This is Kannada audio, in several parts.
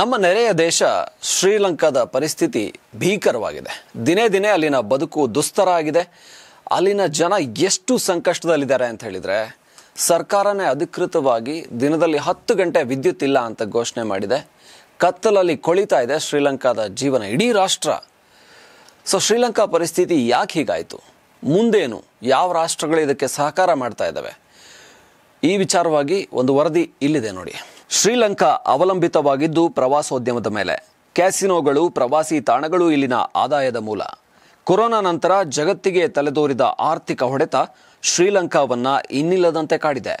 ನಮ್ಮ ನೆರೆಯ ದೇಶ ಶ್ರೀಲಂಕಾದ ಪರಿಸ್ಥಿತಿ ಭೀಕರವಾಗಿದೆ ದಿನೇ ದಿನೇ ಅಲ್ಲಿನ ಬದುಕು ದುಸ್ತರ ಆಗಿದೆ ಅಲ್ಲಿನ ಜನ ಎಷ್ಟು ಸಂಕಷ್ಟದಲ್ಲಿದ್ದಾರೆ ಅಂತ ಹೇಳಿದರೆ ಸರ್ಕಾರನೇ ಅಧಿಕೃತವಾಗಿ ದಿನದಲ್ಲಿ ಹತ್ತು ಗಂಟೆ ವಿದ್ಯುತ್ ಇಲ್ಲ ಅಂತ ಘೋಷಣೆ ಮಾಡಿದೆ ಕತ್ತಲಲ್ಲಿ ಕೊಳಿತಾ ಇದೆ ಶ್ರೀಲಂಕಾದ ಜೀವನ ಇಡೀ ರಾಷ್ಟ್ರ ಸೊ ಶ್ರೀಲಂಕಾ ಪರಿಸ್ಥಿತಿ ಯಾಕೆ ಹೀಗಾಯಿತು ಮುಂದೇನು ಯಾವ ರಾಷ್ಟ್ರಗಳು ಇದಕ್ಕೆ ಸಹಕಾರ ಮಾಡ್ತಾ ಇದ್ದಾವೆ ಈ ವಿಚಾರವಾಗಿ ಒಂದು ವರದಿ ಇಲ್ಲಿದೆ ನೋಡಿ ಶ್ರೀಲಂಕಾ ಅವಲಂಬಿತವಾಗಿದ್ದು ಪ್ರವಾಸೋದ್ಯಮದ ಮೇಲೆ ಕ್ಯಾಸಿನೋಗಳು ಪ್ರವಾಸಿ ತಾಣಗಳು ಇಲ್ಲಿನ ಆದಾಯದ ಮೂಲ ಕೊರೋನಾ ನಂತರ ಜಗತ್ತಿಗೆ ತಲೆದೋರಿದ ಆರ್ಥಿಕ ಹೊಡೆತ ಶ್ರೀಲಂಕಾವನ್ನ ಇನ್ನಿಲ್ಲದಂತೆ ಕಾಡಿದೆ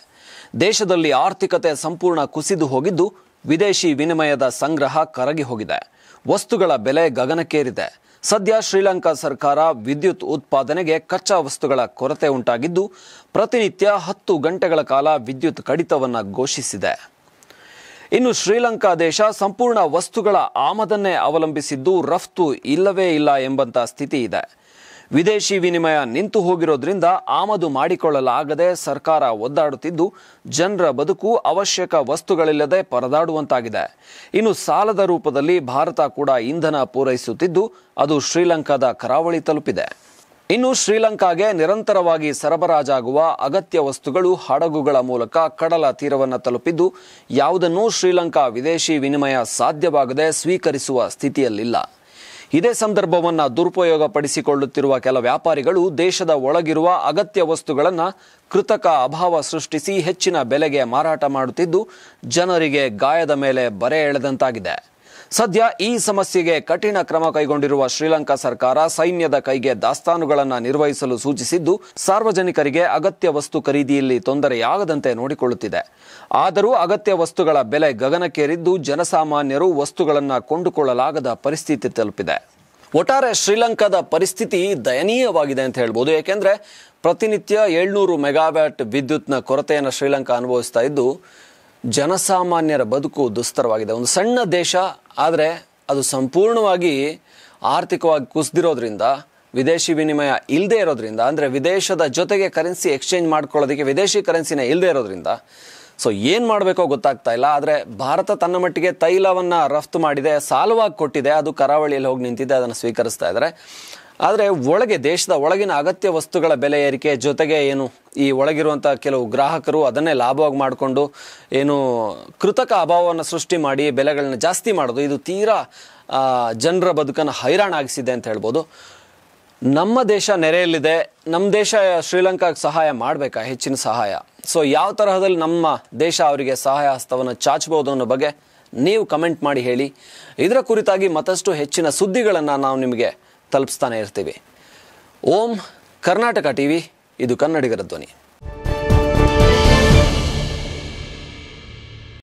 ದೇಶದಲ್ಲಿ ಆರ್ಥಿಕತೆ ಸಂಪೂರ್ಣ ಕುಸಿದು ಹೋಗಿದ್ದು ವಿದೇಶಿ ವಿನಿಮಯದ ಸಂಗ್ರಹ ಕರಗಿ ಹೋಗಿದೆ ವಸ್ತುಗಳ ಬೆಲೆ ಗಗನಕ್ಕೇರಿದೆ ಸದ್ಯ ಶ್ರೀಲಂಕಾ ಸರ್ಕಾರ ವಿದ್ಯುತ್ ಉತ್ಪಾದನೆಗೆ ಕಚ್ಚಾ ವಸ್ತುಗಳ ಕೊರತೆ ಉಂಟಾಗಿದ್ದು ಪ್ರತಿನಿತ್ಯ ಹತ್ತು ಗಂಟೆಗಳ ಕಾಲ ವಿದ್ಯುತ್ ಕಡಿತವನ್ನು ಘೋಷಿಸಿದೆ ಇನ್ನು ಶ್ರೀಲಂಕಾ ದೇಶ ಸಂಪೂರ್ಣ ವಸ್ತುಗಳ ಆಮದನ್ನೇ ಅವಲಂಬಿಸಿದ್ದು ರಫ್ತು ಇಲ್ಲವೇ ಇಲ್ಲ ಎಂಬಂತ ಸ್ಥಿತಿ ಇದೆ ವಿದೇಶಿ ವಿನಿಮಯ ನಿಂತು ಹೋಗಿರೋದ್ರಿಂದ ಆಮದು ಮಾಡಿಕೊಳ್ಳಲಾಗದೆ ಸರ್ಕಾರ ಒದ್ದಾಡುತ್ತಿದ್ದು ಜನರ ಬದುಕು ಅವಶ್ಯಕ ವಸ್ತುಗಳಿಲ್ಲದೆ ಪರದಾಡುವಂತಾಗಿದೆ ಇನ್ನು ಸಾಲದ ರೂಪದಲ್ಲಿ ಭಾರತ ಕೂಡ ಇಂಧನ ಪೂರೈಸುತ್ತಿದ್ದು ಅದು ಶ್ರೀಲಂಕಾದ ಕರಾವಳಿ ತಲುಪಿದೆ ಇನ್ನು ಶ್ರೀಲಂಕಾಗೆ ನಿರಂತರವಾಗಿ ಸರಬರಾಜಾಗುವ ಅಗತ್ಯ ವಸ್ತುಗಳು ಹಡಗುಗಳ ಮೂಲಕ ಕಡಲ ತೀರವನ್ನು ತಲುಪಿದ್ದು ಯಾವುದನ್ನೂ ಶ್ರೀಲಂಕಾ ವಿದೇಶಿ ವಿನಿಮಯ ಸಾಧ್ಯವಾಗದೆ ಸ್ವೀಕರಿಸುವ ಸ್ಥಿತಿಯಲ್ಲಿಲ್ಲ ಇದೇ ಸಂದರ್ಭವನ್ನು ದುರುಪಯೋಗಪಡಿಸಿಕೊಳ್ಳುತ್ತಿರುವ ಕೆಲ ವ್ಯಾಪಾರಿಗಳು ದೇಶದ ಒಳಗಿರುವ ಅಗತ್ಯ ವಸ್ತುಗಳನ್ನು ಕೃತಕ ಅಭಾವ ಸೃಷ್ಟಿಸಿ ಹೆಚ್ಚಿನ ಬೆಲೆಗೆ ಮಾರಾಟ ಮಾಡುತ್ತಿದ್ದು ಜನರಿಗೆ ಗಾಯದ ಮೇಲೆ ಬರೆ ಎಳೆದಂತಾಗಿದೆ ಸದ್ಯ ಈ ಸಮಸ್ಯೆಗೆ ಕಠಿಣ ಕ್ರಮ ಕೈಗೊಂಡಿರುವ ಶ್ರೀಲಂಕಾ ಸರ್ಕಾರ ಸೈನ್ಯದ ಕೈಗೆ ದಾಸ್ತಾನುಗಳನ್ನು ನಿರ್ವಹಿಸಲು ಸೂಚಿಸಿದ್ದು ಸಾರ್ವಜನಿಕರಿಗೆ ಅಗತ್ಯ ವಸ್ತು ಖರೀದಿಯಲ್ಲಿ ತೊಂದರೆಯಾಗದಂತೆ ನೋಡಿಕೊಳ್ಳುತ್ತಿದೆ ಆದರೂ ಅಗತ್ಯ ವಸ್ತುಗಳ ಬೆಲೆ ಗಗನಕ್ಕೇರಿದ್ದು ಜನಸಾಮಾನ್ಯರು ವಸ್ತುಗಳನ್ನು ಕೊಂಡುಕೊಳ್ಳಲಾಗದ ಪರಿಸ್ಥಿತಿ ತಲುಪಿದೆ ಒಟ್ಟಾರೆ ಶ್ರೀಲಂಕಾದ ಪರಿಸ್ಥಿತಿ ದಯನೀಯವಾಗಿದೆ ಅಂತ ಹೇಳ್ಬೋದು ಏಕೆಂದರೆ ಪ್ರತಿನಿತ್ಯ ಏಳ್ನೂರು ಮೆಗಾವ್ಯಾಟ್ ವಿದ್ಯುತ್ನ ಕೊರತೆಯನ್ನು ಶ್ರೀಲಂಕಾ ಅನುಭವಿಸ್ತಾ ಇದ್ದು ಜನಸಾಮಾನ್ಯರ ಬದುಕು ದುಸ್ತರವಾಗಿದೆ ಒಂದು ಸಣ್ಣ ದೇಶ ಆದರೆ ಅದು ಸಂಪೂರ್ಣವಾಗಿ ಆರ್ಥಿಕವಾಗಿ ಕುಸಿದಿರೋದ್ರಿಂದ ವಿದೇಶಿ ವಿನಿಮಯ ಇಲ್ಲದೆ ಇರೋದ್ರಿಂದ ಅಂದರೆ ವಿದೇಶದ ಜೊತೆಗೆ ಕರೆನ್ಸಿ ಎಕ್ಸ್ಚೇಂಜ್ ಮಾಡ್ಕೊಳ್ಳೋದಕ್ಕೆ ವಿದೇಶಿ ಕರೆನ್ಸಿನ ಇಲ್ಲದೆ ಇರೋದ್ರಿಂದ ಸೊ ಏನು ಮಾಡಬೇಕೋ ಗೊತ್ತಾಗ್ತಾ ಇಲ್ಲ ಆದರೆ ಭಾರತ ತನ್ನ ಮಟ್ಟಿಗೆ ತೈಲವನ್ನು ರಫ್ತು ಮಾಡಿದೆ ಸಾಲವಾಗಿ ಕೊಟ್ಟಿದೆ ಅದು ಕರಾವಳಿಯಲ್ಲಿ ಹೋಗಿ ನಿಂತಿದೆ ಅದನ್ನು ಸ್ವೀಕರಿಸ್ತಾ ಇದ್ದಾರೆ ಆದರೆ ಒಳಗೆ ದೇಶದ ಒಳಗಿನ ಅಗತ್ಯ ವಸ್ತುಗಳ ಬೆಲೆ ಏರಿಕೆ ಜೊತೆಗೆ ಏನು ಈ ಒಳಗಿರುವಂಥ ಕೆಲವು ಗ್ರಾಹಕರು ಅದನ್ನೇ ಲಾಭವಾಗಿ ಮಾಡಿಕೊಂಡು ಏನು ಕೃತಕ ಅಭಾವವನ್ನು ಸೃಷ್ಟಿ ಮಾಡಿ ಬೆಲೆಗಳನ್ನ ಜಾಸ್ತಿ ಮಾಡೋದು ಇದು ತೀರಾ ಜನರ ಬದುಕನ್ನು ಹೈರಾಣಾಗಿಸಿದೆ ಅಂತ ಹೇಳ್ಬೋದು ನಮ್ಮ ದೇಶ ನೆರೆಯಲ್ಲಿದೆ ನಮ್ಮ ದೇಶ ಶ್ರೀಲಂಕಾಗೆ ಸಹಾಯ ಮಾಡಬೇಕಾ ಹೆಚ್ಚಿನ ಸಹಾಯ ಸೊ ಯಾವ ತರಹದಲ್ಲಿ ನಮ್ಮ ದೇಶ ಅವರಿಗೆ ಸಹಾಯ ಹಸ್ತವನ್ನು ಚಾಚಬಹುದು ಅನ್ನೋ ಬಗ್ಗೆ ನೀವು ಕಮೆಂಟ್ ಮಾಡಿ ಹೇಳಿ ಇದರ ಕುರಿತಾಗಿ ಮತ್ತಷ್ಟು ಹೆಚ್ಚಿನ ಸುದ್ದಿಗಳನ್ನು ನಾವು ನಿಮಗೆ ತಲುಪಿಸ್ತಾನೆ ಇರ್ತೀವಿ ಓಂ ಕರ್ನಾಟಕ ಟಿ ವಿ ಇದು ಕನ್ನಡಿಗರ ಧ್ವನಿ